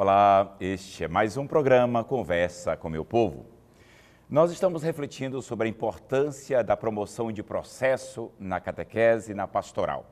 Olá, este é mais um programa Conversa com Meu Povo. Nós estamos refletindo sobre a importância da promoção de processo na catequese e na pastoral.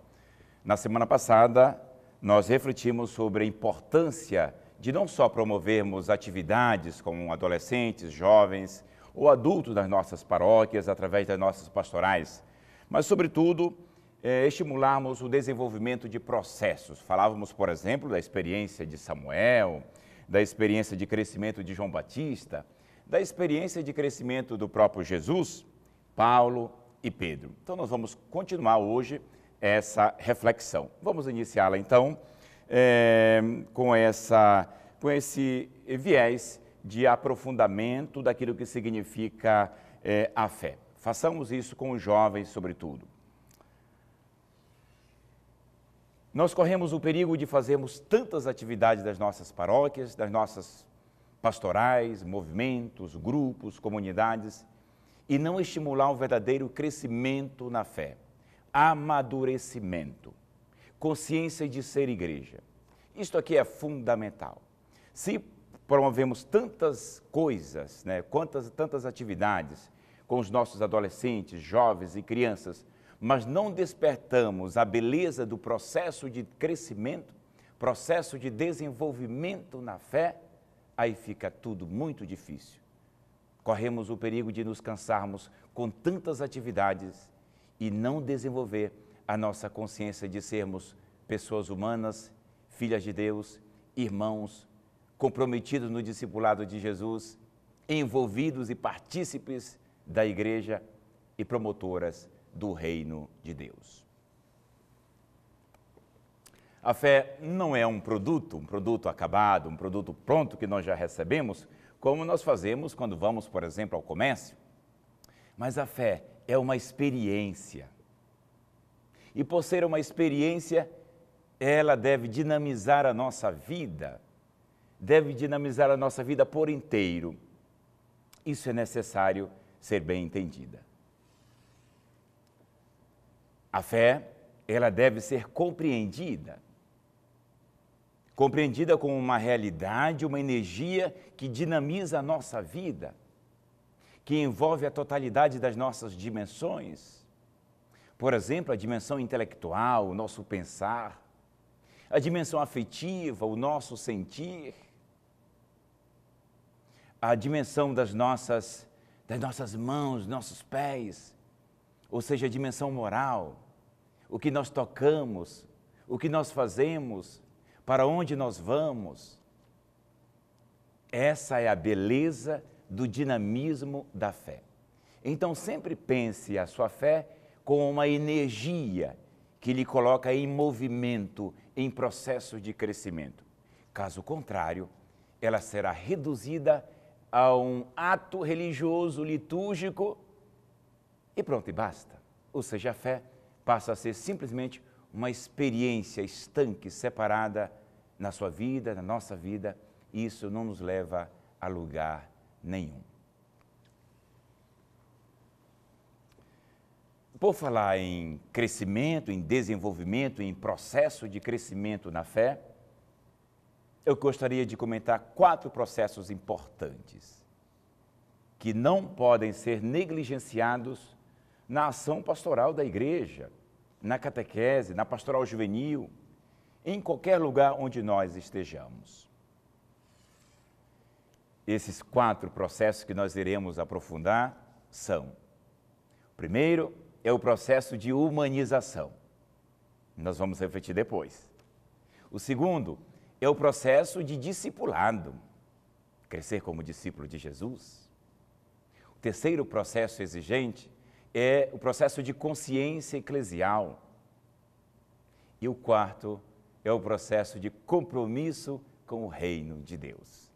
Na semana passada, nós refletimos sobre a importância de não só promovermos atividades com adolescentes, jovens ou adultos das nossas paróquias através das nossas pastorais, mas, sobretudo, é, estimularmos o desenvolvimento de processos. Falávamos, por exemplo, da experiência de Samuel, da experiência de crescimento de João Batista, da experiência de crescimento do próprio Jesus, Paulo e Pedro. Então, nós vamos continuar hoje essa reflexão. Vamos iniciá-la, então, é, com, essa, com esse viés de aprofundamento daquilo que significa é, a fé. Façamos isso com os jovens, sobretudo. nós corremos o perigo de fazermos tantas atividades das nossas paróquias, das nossas pastorais, movimentos, grupos, comunidades, e não estimular um verdadeiro crescimento na fé, amadurecimento, consciência de ser igreja. Isto aqui é fundamental. Se promovemos tantas coisas, né, quantas, tantas atividades com os nossos adolescentes, jovens e crianças, mas não despertamos a beleza do processo de crescimento, processo de desenvolvimento na fé, aí fica tudo muito difícil. Corremos o perigo de nos cansarmos com tantas atividades e não desenvolver a nossa consciência de sermos pessoas humanas, filhas de Deus, irmãos, comprometidos no discipulado de Jesus, envolvidos e partícipes da igreja e promotoras do reino de Deus. A fé não é um produto, um produto acabado, um produto pronto que nós já recebemos, como nós fazemos quando vamos, por exemplo, ao comércio. Mas a fé é uma experiência. E por ser uma experiência, ela deve dinamizar a nossa vida, deve dinamizar a nossa vida por inteiro. Isso é necessário ser bem entendida. A fé, ela deve ser compreendida. Compreendida como uma realidade, uma energia que dinamiza a nossa vida, que envolve a totalidade das nossas dimensões. Por exemplo, a dimensão intelectual, o nosso pensar, a dimensão afetiva, o nosso sentir, a dimensão das nossas, das nossas mãos, nossos pés, ou seja, a dimensão moral, o que nós tocamos, o que nós fazemos, para onde nós vamos. Essa é a beleza do dinamismo da fé. Então sempre pense a sua fé com uma energia que lhe coloca em movimento, em processo de crescimento. Caso contrário, ela será reduzida a um ato religioso litúrgico e pronto e basta. Ou seja, a fé passa a ser simplesmente uma experiência estanque, separada na sua vida, na nossa vida, e isso não nos leva a lugar nenhum. Por falar em crescimento, em desenvolvimento, em processo de crescimento na fé, eu gostaria de comentar quatro processos importantes que não podem ser negligenciados na ação pastoral da igreja, na catequese, na pastoral juvenil, em qualquer lugar onde nós estejamos. Esses quatro processos que nós iremos aprofundar são: primeiro é o processo de humanização, nós vamos refletir depois. O segundo é o processo de discipulado, crescer como discípulo de Jesus. O terceiro processo exigente é o processo de consciência eclesial. E o quarto é o processo de compromisso com o reino de Deus.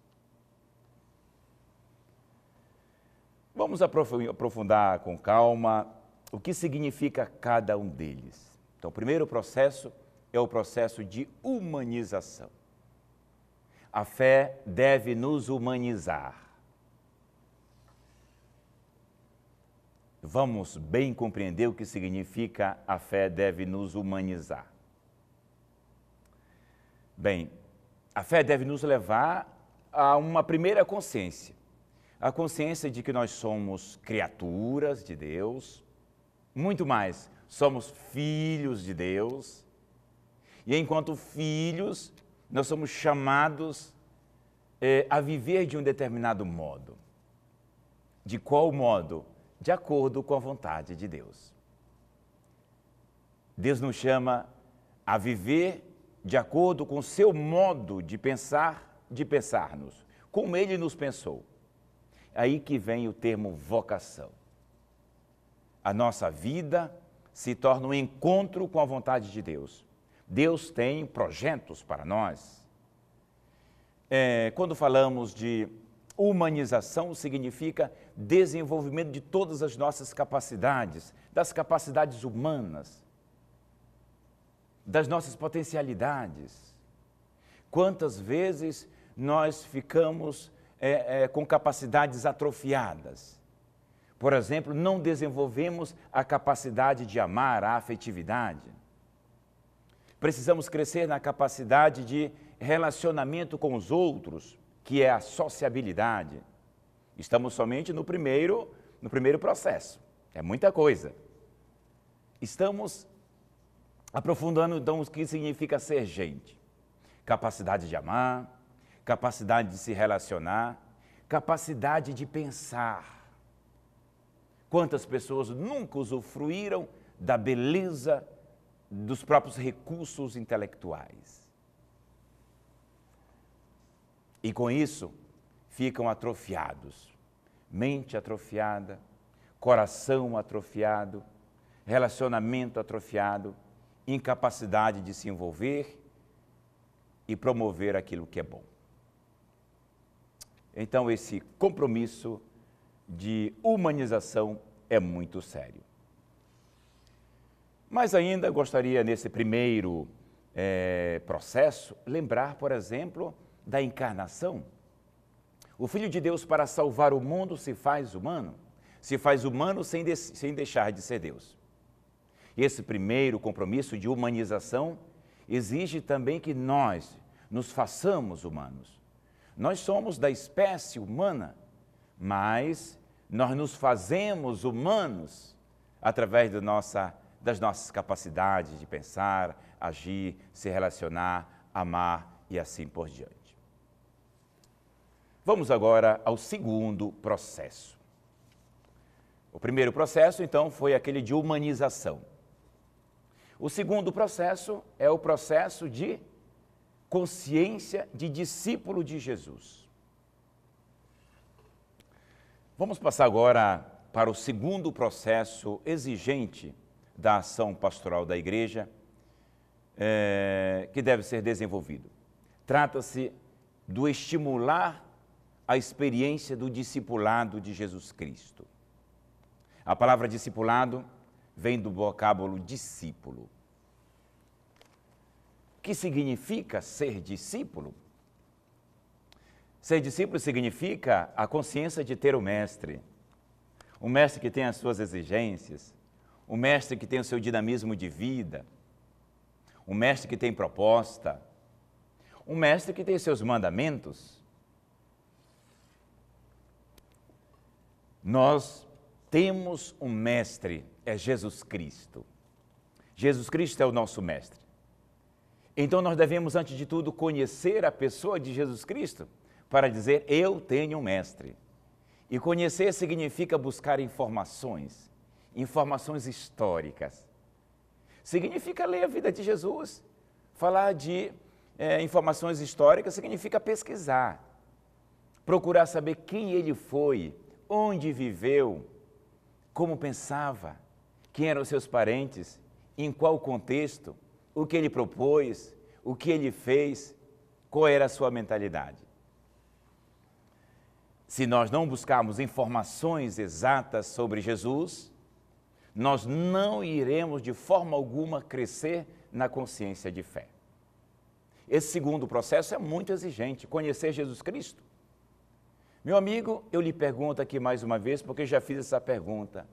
Vamos aprofundar com calma o que significa cada um deles. Então, o primeiro processo é o processo de humanização. A fé deve nos humanizar. vamos bem compreender o que significa a fé deve nos humanizar. Bem, a fé deve nos levar a uma primeira consciência, a consciência de que nós somos criaturas de Deus, muito mais, somos filhos de Deus, e enquanto filhos, nós somos chamados eh, a viver de um determinado modo. De qual modo? de acordo com a vontade de Deus. Deus nos chama a viver de acordo com o seu modo de pensar, de pensar-nos, como ele nos pensou. Aí que vem o termo vocação. A nossa vida se torna um encontro com a vontade de Deus. Deus tem projetos para nós. É, quando falamos de Humanização significa desenvolvimento de todas as nossas capacidades, das capacidades humanas, das nossas potencialidades. Quantas vezes nós ficamos é, é, com capacidades atrofiadas? Por exemplo, não desenvolvemos a capacidade de amar, a afetividade. Precisamos crescer na capacidade de relacionamento com os outros, que é a sociabilidade. Estamos somente no primeiro, no primeiro processo. É muita coisa. Estamos aprofundando então o que significa ser gente. Capacidade de amar, capacidade de se relacionar, capacidade de pensar. Quantas pessoas nunca usufruíram da beleza dos próprios recursos intelectuais? E com isso, ficam atrofiados. Mente atrofiada, coração atrofiado, relacionamento atrofiado, incapacidade de se envolver e promover aquilo que é bom. Então, esse compromisso de humanização é muito sério. Mas ainda gostaria, nesse primeiro é, processo, lembrar, por exemplo, da encarnação, o Filho de Deus, para salvar o mundo, se faz humano, se faz humano sem, de, sem deixar de ser Deus. Esse primeiro compromisso de humanização exige também que nós nos façamos humanos. Nós somos da espécie humana, mas nós nos fazemos humanos através nossa, das nossas capacidades de pensar, agir, se relacionar, amar e assim por diante. Vamos agora ao segundo processo. O primeiro processo, então, foi aquele de humanização. O segundo processo é o processo de consciência de discípulo de Jesus. Vamos passar agora para o segundo processo exigente da ação pastoral da igreja, é, que deve ser desenvolvido. Trata-se do estimular a experiência do discipulado de Jesus Cristo. A palavra discipulado vem do vocábulo discípulo. O que significa ser discípulo? Ser discípulo significa a consciência de ter o mestre. o mestre que tem as suas exigências, o mestre que tem o seu dinamismo de vida, o mestre que tem proposta, o mestre que tem seus mandamentos, Nós temos um mestre, é Jesus Cristo. Jesus Cristo é o nosso mestre. Então nós devemos, antes de tudo, conhecer a pessoa de Jesus Cristo para dizer: Eu tenho um mestre. E conhecer significa buscar informações, informações históricas. Significa ler a vida de Jesus. Falar de é, informações históricas significa pesquisar, procurar saber quem ele foi, onde viveu, como pensava, quem eram seus parentes, em qual contexto, o que ele propôs, o que ele fez, qual era a sua mentalidade. Se nós não buscarmos informações exatas sobre Jesus, nós não iremos de forma alguma crescer na consciência de fé. Esse segundo processo é muito exigente, conhecer Jesus Cristo meu amigo, eu lhe pergunto aqui mais uma vez, porque já fiz essa pergunta.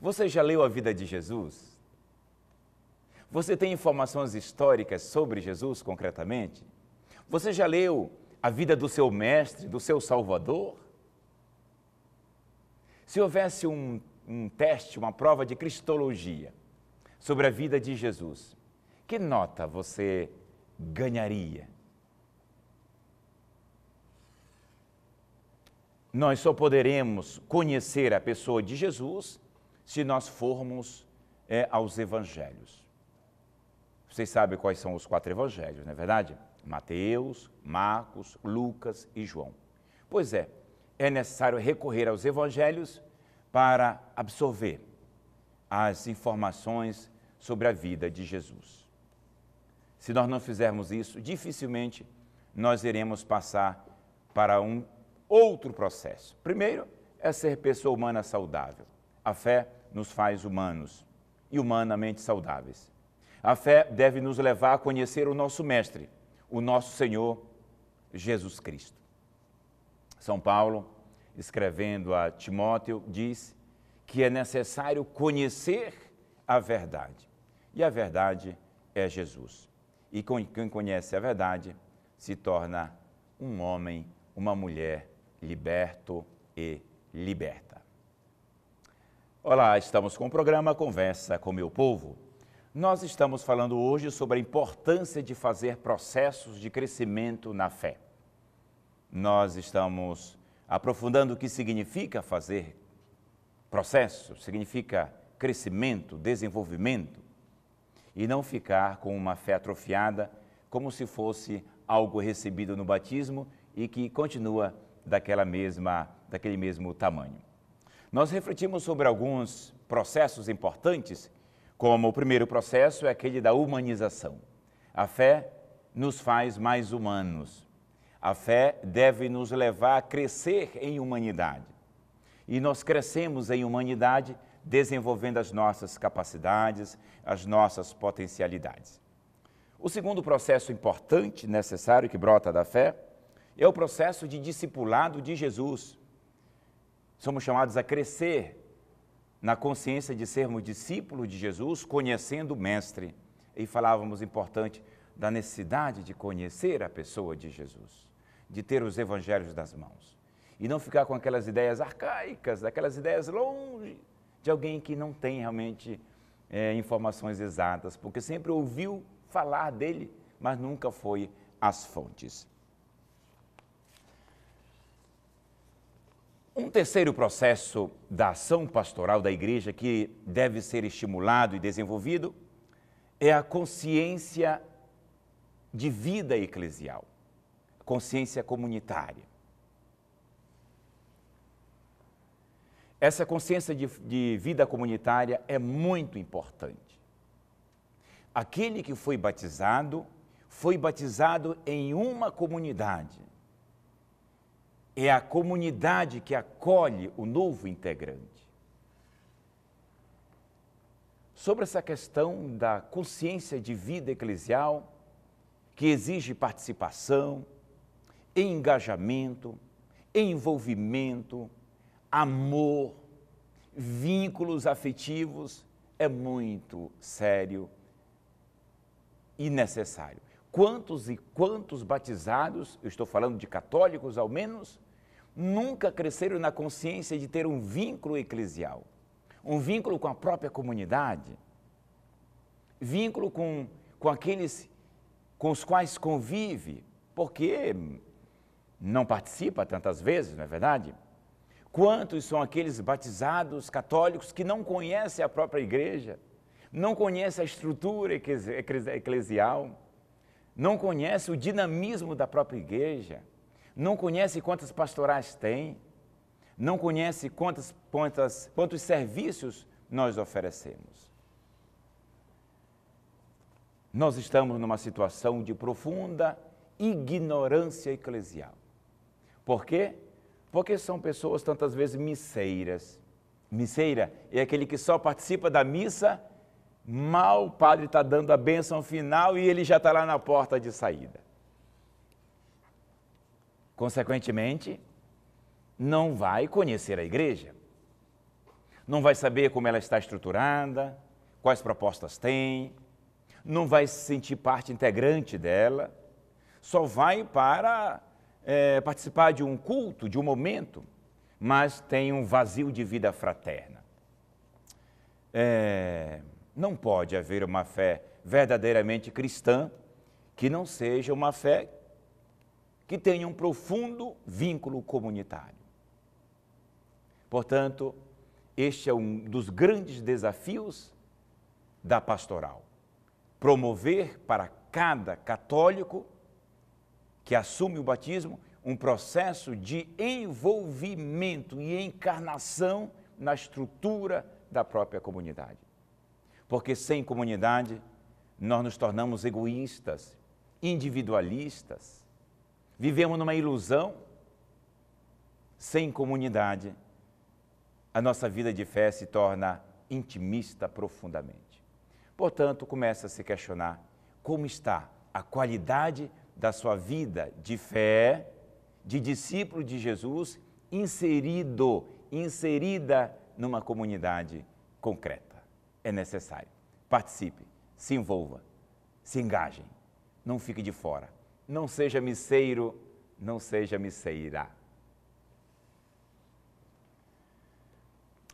Você já leu a vida de Jesus? Você tem informações históricas sobre Jesus concretamente? Você já leu a vida do seu mestre, do seu salvador? Se houvesse um, um teste, uma prova de cristologia sobre a vida de Jesus, que nota você ganharia? nós só poderemos conhecer a pessoa de Jesus se nós formos é, aos evangelhos. Vocês sabem quais são os quatro evangelhos, não é verdade? Mateus, Marcos, Lucas e João. Pois é, é necessário recorrer aos evangelhos para absorver as informações sobre a vida de Jesus. Se nós não fizermos isso, dificilmente nós iremos passar para um outro processo. Primeiro é ser pessoa humana saudável. A fé nos faz humanos e humanamente saudáveis. A fé deve nos levar a conhecer o nosso Mestre, o nosso Senhor Jesus Cristo. São Paulo, escrevendo a Timóteo, diz que é necessário conhecer a verdade. E a verdade é Jesus. E quem conhece a verdade se torna um homem, uma mulher liberto e liberta. Olá, estamos com o programa Conversa com Meu Povo. Nós estamos falando hoje sobre a importância de fazer processos de crescimento na fé. Nós estamos aprofundando o que significa fazer processo, significa crescimento, desenvolvimento, e não ficar com uma fé atrofiada como se fosse algo recebido no batismo e que continua daquela mesma, daquele mesmo tamanho. Nós refletimos sobre alguns processos importantes, como o primeiro processo é aquele da humanização. A fé nos faz mais humanos. A fé deve nos levar a crescer em humanidade. E nós crescemos em humanidade desenvolvendo as nossas capacidades, as nossas potencialidades. O segundo processo importante, necessário, que brota da fé, é o processo de discipulado de Jesus. Somos chamados a crescer na consciência de sermos discípulos de Jesus, conhecendo o Mestre. E falávamos importante da necessidade de conhecer a pessoa de Jesus, de ter os evangelhos nas mãos e não ficar com aquelas ideias arcaicas, aquelas ideias longe de alguém que não tem realmente é, informações exatas, porque sempre ouviu falar dele, mas nunca foi às fontes. Um terceiro processo da ação pastoral da igreja que deve ser estimulado e desenvolvido é a consciência de vida eclesial, consciência comunitária. Essa consciência de, de vida comunitária é muito importante. Aquele que foi batizado, foi batizado em uma comunidade é a comunidade que acolhe o novo integrante. Sobre essa questão da consciência de vida eclesial, que exige participação, engajamento, envolvimento, amor, vínculos afetivos, é muito sério e necessário. Quantos e quantos batizados, eu estou falando de católicos ao menos, nunca cresceram na consciência de ter um vínculo eclesial, um vínculo com a própria comunidade, vínculo com, com aqueles com os quais convive, porque não participa tantas vezes, não é verdade? Quantos são aqueles batizados católicos que não conhecem a própria igreja, não conhecem a estrutura eclesial, não conhecem o dinamismo da própria igreja? Não conhece quantas pastorais tem, não conhece quantas, quantas, quantos serviços nós oferecemos. Nós estamos numa situação de profunda ignorância eclesial. Por quê? Porque são pessoas tantas vezes misseiras. Misseira é aquele que só participa da missa, mal o padre está dando a bênção final e ele já está lá na porta de saída. Consequentemente, não vai conhecer a igreja. Não vai saber como ela está estruturada, quais propostas tem, não vai se sentir parte integrante dela, só vai para é, participar de um culto, de um momento, mas tem um vazio de vida fraterna. É, não pode haver uma fé verdadeiramente cristã que não seja uma fé que tenha um profundo vínculo comunitário. Portanto, este é um dos grandes desafios da pastoral: promover para cada católico que assume o batismo um processo de envolvimento e encarnação na estrutura da própria comunidade. Porque sem comunidade, nós nos tornamos egoístas, individualistas, Vivemos numa ilusão, sem comunidade, a nossa vida de fé se torna intimista profundamente. Portanto, começa a se questionar como está a qualidade da sua vida de fé, de discípulo de Jesus, inserido, inserida numa comunidade concreta. É necessário. Participe, se envolva, se engaje. não fique de fora não seja miceiro, não seja miceira.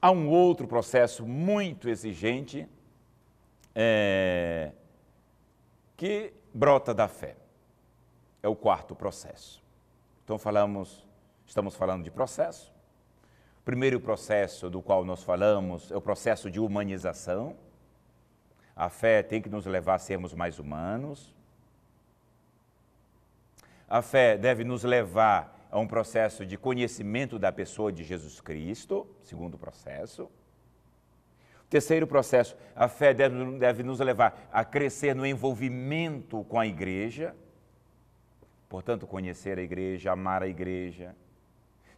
Há um outro processo muito exigente é, que brota da fé. É o quarto processo. Então falamos, estamos falando de processo. O primeiro processo do qual nós falamos é o processo de humanização. A fé tem que nos levar a sermos mais humanos. A fé deve nos levar a um processo de conhecimento da pessoa de Jesus Cristo, segundo processo. O Terceiro processo, a fé deve, deve nos levar a crescer no envolvimento com a igreja. Portanto, conhecer a igreja, amar a igreja,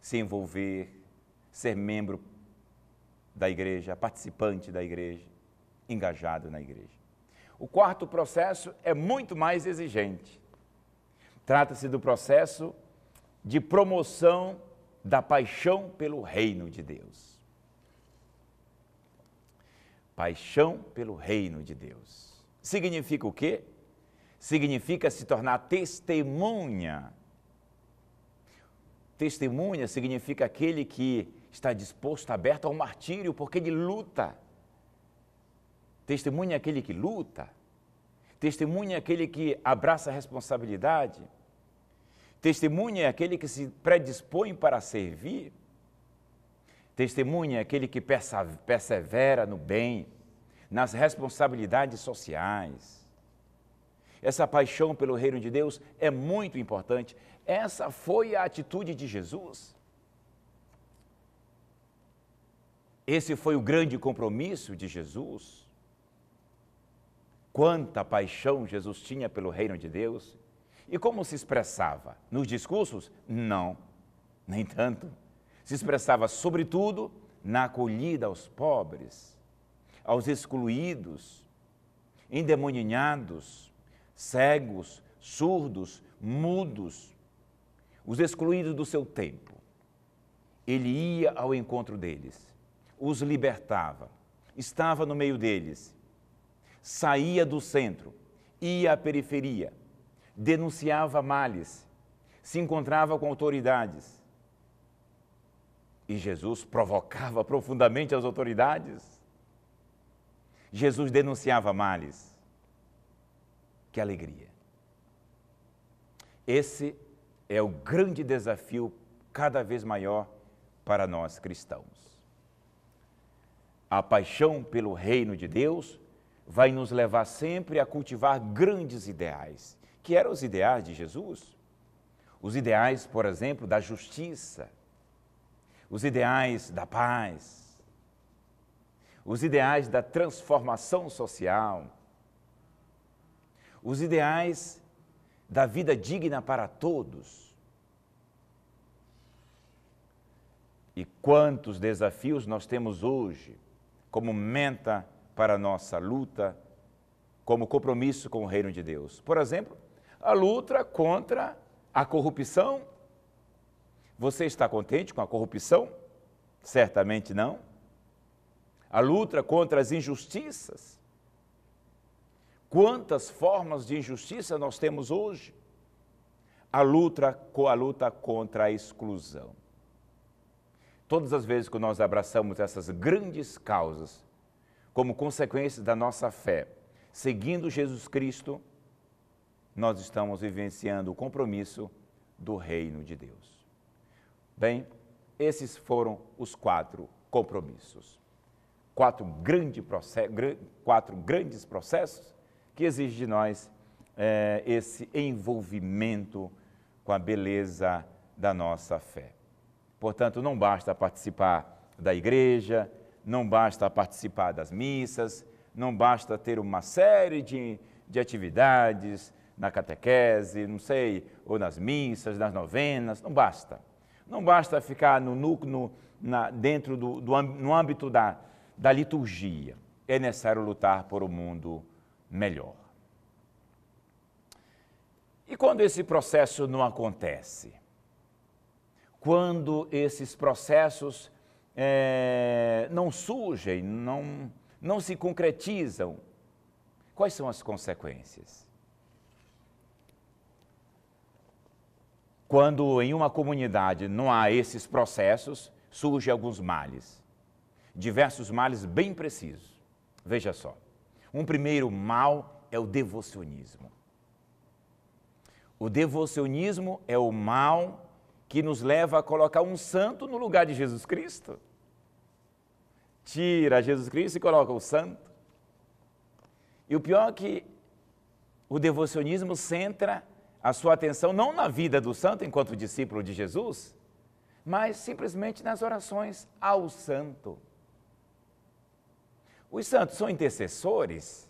se envolver, ser membro da igreja, participante da igreja, engajado na igreja. O quarto processo é muito mais exigente. Trata-se do processo de promoção da paixão pelo reino de Deus. Paixão pelo reino de Deus. Significa o quê? Significa se tornar testemunha. Testemunha significa aquele que está disposto, aberto ao martírio, porque ele luta. Testemunha é aquele que luta Testemunha é aquele que abraça a responsabilidade. Testemunha é aquele que se predispõe para servir. Testemunha é aquele que persevera no bem, nas responsabilidades sociais. Essa paixão pelo reino de Deus é muito importante. Essa foi a atitude de Jesus. Esse foi o grande compromisso de Jesus quanta paixão Jesus tinha pelo reino de Deus e como se expressava? Nos discursos? Não, nem tanto. Se expressava, sobretudo, na acolhida aos pobres, aos excluídos, endemoninhados, cegos, surdos, mudos, os excluídos do seu tempo. Ele ia ao encontro deles, os libertava, estava no meio deles saía do centro, ia à periferia, denunciava males, se encontrava com autoridades. E Jesus provocava profundamente as autoridades. Jesus denunciava males. Que alegria! Esse é o grande desafio cada vez maior para nós cristãos. A paixão pelo reino de Deus vai nos levar sempre a cultivar grandes ideais, que eram os ideais de Jesus. Os ideais, por exemplo, da justiça, os ideais da paz, os ideais da transformação social, os ideais da vida digna para todos. E quantos desafios nós temos hoje como meta para a nossa luta como compromisso com o reino de Deus. Por exemplo, a luta contra a corrupção. Você está contente com a corrupção? Certamente não. A luta contra as injustiças. Quantas formas de injustiça nós temos hoje? A luta, a luta contra a exclusão. Todas as vezes que nós abraçamos essas grandes causas, como consequência da nossa fé, seguindo Jesus Cristo, nós estamos vivenciando o compromisso do reino de Deus. Bem, esses foram os quatro compromissos. Quatro, grande process, quatro grandes processos que exigem de nós é, esse envolvimento com a beleza da nossa fé. Portanto, não basta participar da igreja, não basta participar das missas, não basta ter uma série de, de atividades na catequese, não sei, ou nas missas, nas novenas, não basta. Não basta ficar no núcleo, na, dentro do, do, no âmbito da, da liturgia. É necessário lutar por um mundo melhor. E quando esse processo não acontece? Quando esses processos é, não surgem, não, não se concretizam, quais são as consequências? Quando em uma comunidade não há esses processos, surgem alguns males, diversos males bem precisos. Veja só. Um primeiro mal é o devocionismo. O devocionismo é o mal que nos leva a colocar um santo no lugar de Jesus Cristo. Tira Jesus Cristo e coloca o santo. E o pior é que o devocionismo centra a sua atenção não na vida do santo enquanto discípulo de Jesus, mas simplesmente nas orações ao santo. Os santos são intercessores.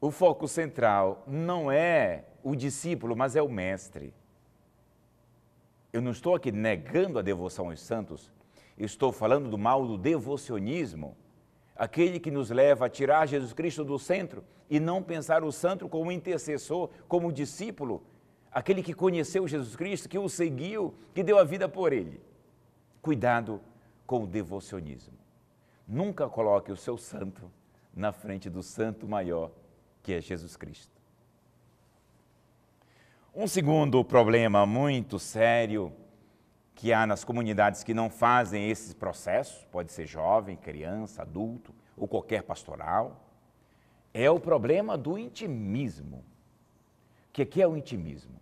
O foco central não é o discípulo, mas é o mestre. Eu não estou aqui negando a devoção aos santos, estou falando do mal do devocionismo, aquele que nos leva a tirar Jesus Cristo do centro e não pensar o santo como intercessor, como discípulo, aquele que conheceu Jesus Cristo, que o seguiu, que deu a vida por ele. Cuidado com o devocionismo. Nunca coloque o seu santo na frente do santo maior, que é Jesus Cristo. Um segundo problema muito sério que há nas comunidades que não fazem esses processos, pode ser jovem, criança, adulto ou qualquer pastoral, é o problema do intimismo. O que, é, é o intimismo?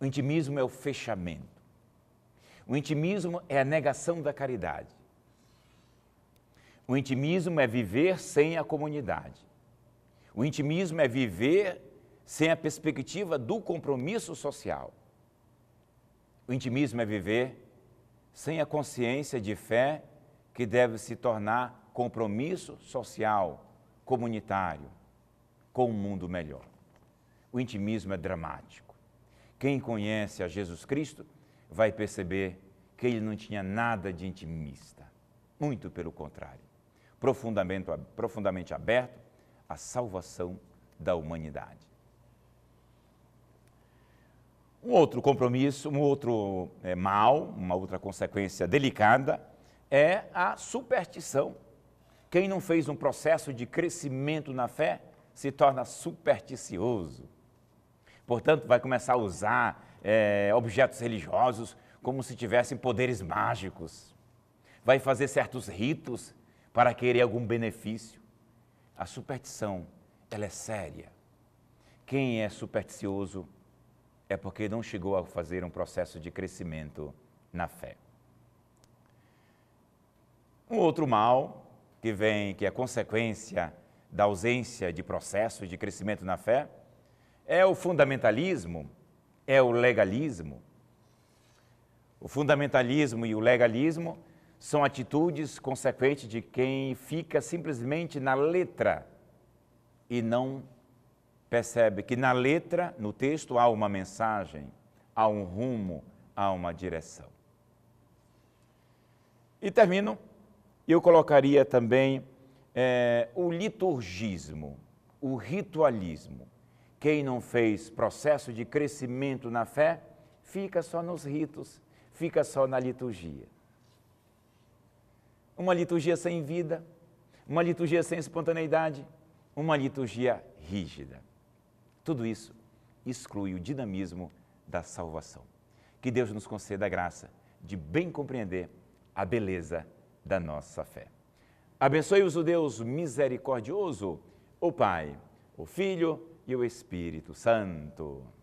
O intimismo é o fechamento. O intimismo é a negação da caridade. O intimismo é viver sem a comunidade. O intimismo é viver sem a perspectiva do compromisso social. O intimismo é viver sem a consciência de fé que deve se tornar compromisso social, comunitário, com um mundo melhor. O intimismo é dramático. Quem conhece a Jesus Cristo vai perceber que ele não tinha nada de intimista. Muito pelo contrário. Profundamente, profundamente aberto à salvação da humanidade. Um outro compromisso, um outro é, mal, uma outra consequência delicada é a superstição. Quem não fez um processo de crescimento na fé se torna supersticioso. Portanto, vai começar a usar é, objetos religiosos como se tivessem poderes mágicos. Vai fazer certos ritos para querer algum benefício. A superstição, ela é séria. Quem é supersticioso é porque não chegou a fazer um processo de crescimento na fé. Um outro mal que vem, que é consequência da ausência de processo de crescimento na fé, é o fundamentalismo, é o legalismo. O fundamentalismo e o legalismo são atitudes consequentes de quem fica simplesmente na letra e não percebe que na letra, no texto, há uma mensagem, há um rumo, há uma direção. E termino, eu colocaria também é, o liturgismo, o ritualismo. Quem não fez processo de crescimento na fé, fica só nos ritos, fica só na liturgia. Uma liturgia sem vida, uma liturgia sem espontaneidade, uma liturgia rígida. Tudo isso exclui o dinamismo da salvação. Que Deus nos conceda a graça de bem compreender a beleza da nossa fé. Abençoe-os o Deus misericordioso, o Pai, o Filho e o Espírito Santo.